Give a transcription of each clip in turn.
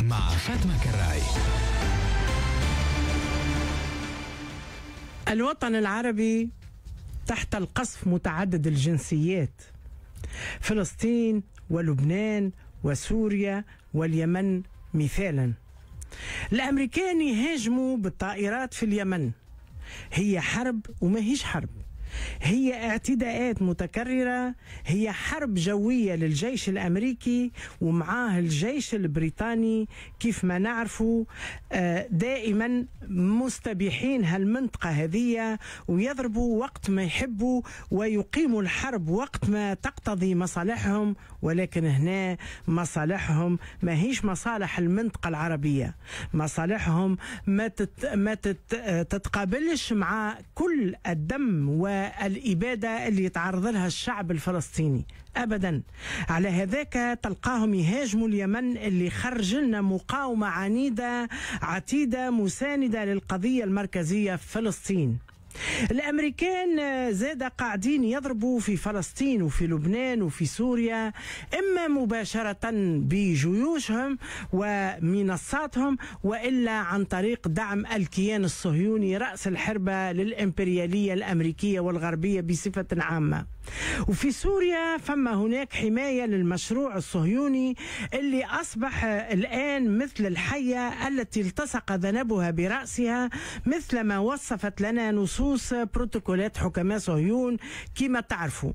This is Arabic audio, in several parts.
مع فاطمة كراي الوطن العربي تحت القصف متعدد الجنسيات فلسطين ولبنان وسوريا واليمن مثالا الامريكان يهاجموا بالطائرات في اليمن هي حرب وما هيش حرب هي اعتداءات متكررة هي حرب جوية للجيش الأمريكي ومعاه الجيش البريطاني كيف ما نعرفوا آه، دائما مستبيحين هالمنطقة هذية ويضربوا وقت ما يحبوا ويقيموا الحرب وقت ما تقتضي مصالحهم ولكن هنا مصالحهم ماهيش مصالح المنطقة العربية مصالحهم ما, تت ما تت تتقابلش مع كل الدم و الإبادة اللي يتعرض لها الشعب الفلسطيني أبدا على هذاك تلقاهم يهاجموا اليمن اللي خرج لنا مقاومة عنيدة عتيدة مساندة للقضية المركزية في فلسطين الامريكان آه، زاد قاعدين يضربوا في فلسطين وفي لبنان وفي سوريا اما مباشره بجيوشهم ومنصاتهم والا عن طريق دعم الكيان الصهيوني راس الحربه للامبرياليه الامريكيه والغربيه بصفه عامه وفي سوريا فما هناك حمايه للمشروع الصهيوني اللي اصبح آه، الان مثل الحيه التي التصق ذنبها براسها مثل ما وصفت لنا نصوص بخصوص بروتوكولات حكماء صهيون كما تعرفوا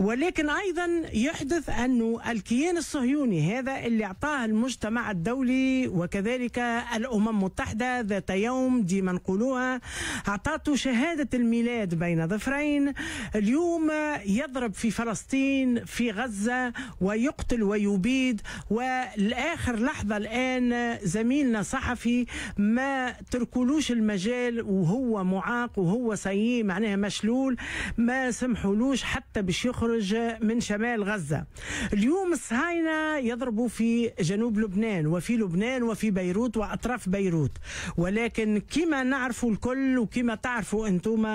ولكن أيضا يحدث أن الكيان الصهيوني هذا اللي أعطاه المجتمع الدولي وكذلك الأمم المتحدة ذات يوم ديما نقولوها أعطته شهادة الميلاد بين ظفرين اليوم يضرب في فلسطين في غزة ويقتل ويبيد والآخر لحظة الآن زميلنا صحفي ما تركولوش المجال وهو معاق وهو هو سيء معناها مشلول ما سمحولوش حتى باش يخرج من شمال غزة اليوم الصهاينة يضربوا في جنوب لبنان وفي لبنان وفي بيروت وأطراف بيروت ولكن كما نعرفوا الكل وكما تعرفوا أنتم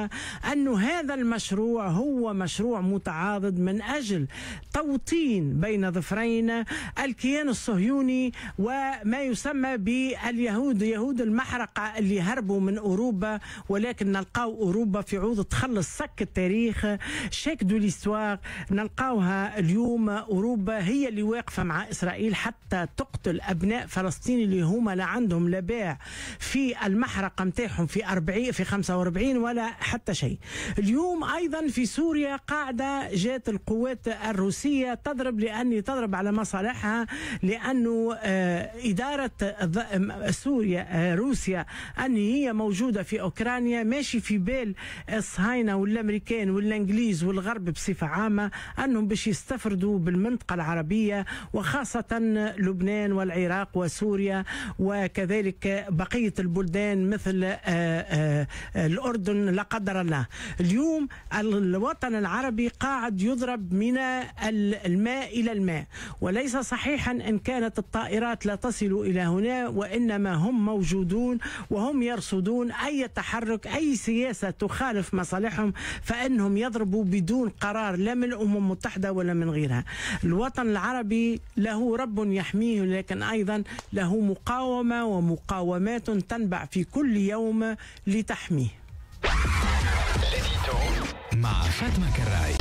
أنه هذا المشروع هو مشروع متعاضد من أجل توطين بين ظفرين الكيان الصهيوني وما يسمى باليهود يهود المحرقة اللي هربوا من أوروبا ولكن نلقاو اوروبا في عوض تخلص سك التاريخ شاك دو ليستوار نلقاوها اليوم اوروبا هي اللي واقفه مع اسرائيل حتى تقتل ابناء فلسطين اللي هما لا عندهم لا باع في المحرقه نتاعهم في 40 في 45 ولا حتى شيء اليوم ايضا في سوريا قاعده جات القوات الروسيه تضرب لاني تضرب على مصالحها لانه آه، اداره سوريا آه، روسيا ان هي موجوده في اوكرانيا ماشي في بال الصهاينه والامريكان والانجليز والغرب بصفه عامه انهم باش يستفردوا بالمنطقه العربيه وخاصه لبنان والعراق وسوريا وكذلك بقيه البلدان مثل آه، آه، الاردن لا قدر الله اليوم الوطن العربي قاعد يضرب من الماء الى الماء وليس صحيحا ان كانت الطائرات لا تصل الى هنا وانما هم موجودون وهم يرصدون اي تحرك اي سياسه السياسة تخالف مصالحهم فإنهم يضربوا بدون قرار لا من الأمم المتحدة ولا من غيرها الوطن العربي له رب يحميه لكن أيضا له مقاومة ومقاومات تنبع في كل يوم لتحميه مع فاطمة كراي